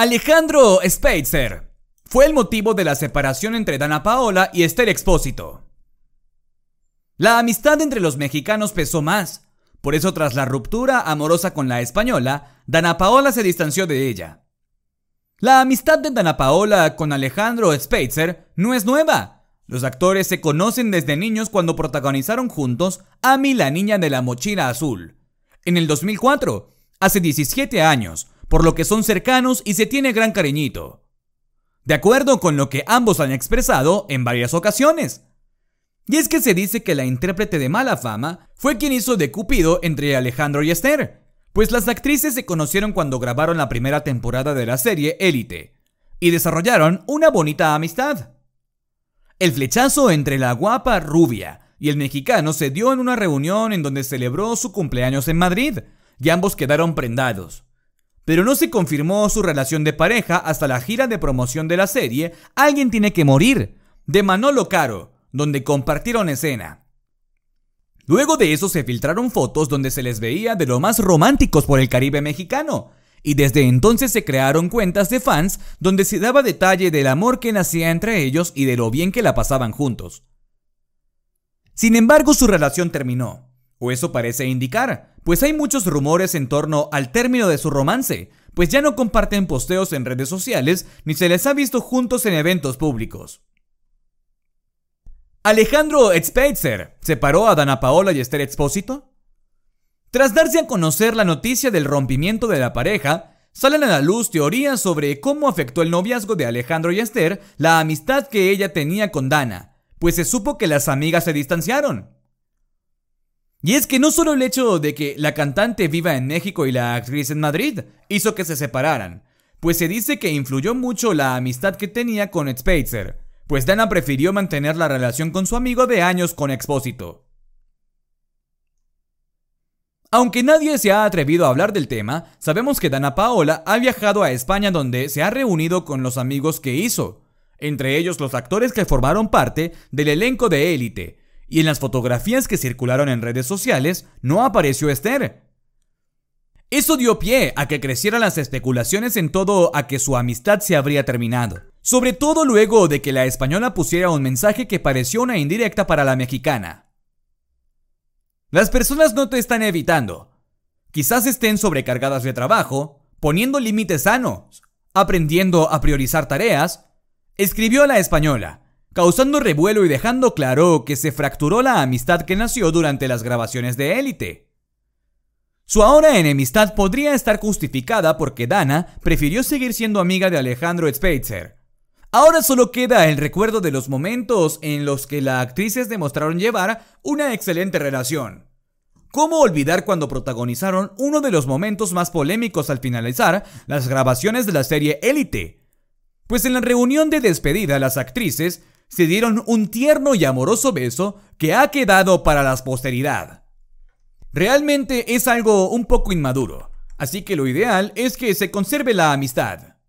Alejandro Speitzer fue el motivo de la separación entre Dana Paola y Esther Expósito. La amistad entre los mexicanos pesó más, por eso tras la ruptura amorosa con la española, Dana Paola se distanció de ella. La amistad de Dana Paola con Alejandro Speitzer no es nueva. Los actores se conocen desde niños cuando protagonizaron juntos Ami, la niña de la mochila azul. En el 2004, hace 17 años, por lo que son cercanos y se tiene gran cariñito. De acuerdo con lo que ambos han expresado en varias ocasiones. Y es que se dice que la intérprete de mala fama fue quien hizo de Cupido entre Alejandro y Esther, pues las actrices se conocieron cuando grabaron la primera temporada de la serie Élite, y desarrollaron una bonita amistad. El flechazo entre la guapa rubia y el mexicano se dio en una reunión en donde celebró su cumpleaños en Madrid, y ambos quedaron prendados. Pero no se confirmó su relación de pareja hasta la gira de promoción de la serie Alguien tiene que morir, de Manolo Caro, donde compartieron escena. Luego de eso se filtraron fotos donde se les veía de lo más románticos por el Caribe mexicano, y desde entonces se crearon cuentas de fans donde se daba detalle del amor que nacía entre ellos y de lo bien que la pasaban juntos. Sin embargo, su relación terminó. O eso parece indicar, pues hay muchos rumores en torno al término de su romance, pues ya no comparten posteos en redes sociales ni se les ha visto juntos en eventos públicos. Alejandro Spitzer separó a Dana Paola y Esther Expósito. Tras darse a conocer la noticia del rompimiento de la pareja, salen a la luz teorías sobre cómo afectó el noviazgo de Alejandro y Esther la amistad que ella tenía con Dana, pues se supo que las amigas se distanciaron. Y es que no solo el hecho de que la cantante viva en México y la actriz en Madrid hizo que se separaran, pues se dice que influyó mucho la amistad que tenía con Spacer, pues Dana prefirió mantener la relación con su amigo de años con Expósito. Aunque nadie se ha atrevido a hablar del tema, sabemos que Dana Paola ha viajado a España donde se ha reunido con los amigos que hizo, entre ellos los actores que formaron parte del elenco de Élite, y en las fotografías que circularon en redes sociales no apareció Esther. Eso dio pie a que crecieran las especulaciones en todo a que su amistad se habría terminado, sobre todo luego de que la española pusiera un mensaje que pareció una indirecta para la mexicana. Las personas no te están evitando. Quizás estén sobrecargadas de trabajo, poniendo límites sanos, aprendiendo a priorizar tareas, escribió la española, causando revuelo y dejando claro que se fracturó la amistad que nació durante las grabaciones de Élite. Su ahora enemistad podría estar justificada porque Dana prefirió seguir siendo amiga de Alejandro Speitzer. Ahora solo queda el recuerdo de los momentos en los que las actrices demostraron llevar una excelente relación. ¿Cómo olvidar cuando protagonizaron uno de los momentos más polémicos al finalizar las grabaciones de la serie Élite? Pues en la reunión de despedida las actrices se dieron un tierno y amoroso beso que ha quedado para la posteridad. Realmente es algo un poco inmaduro, así que lo ideal es que se conserve la amistad.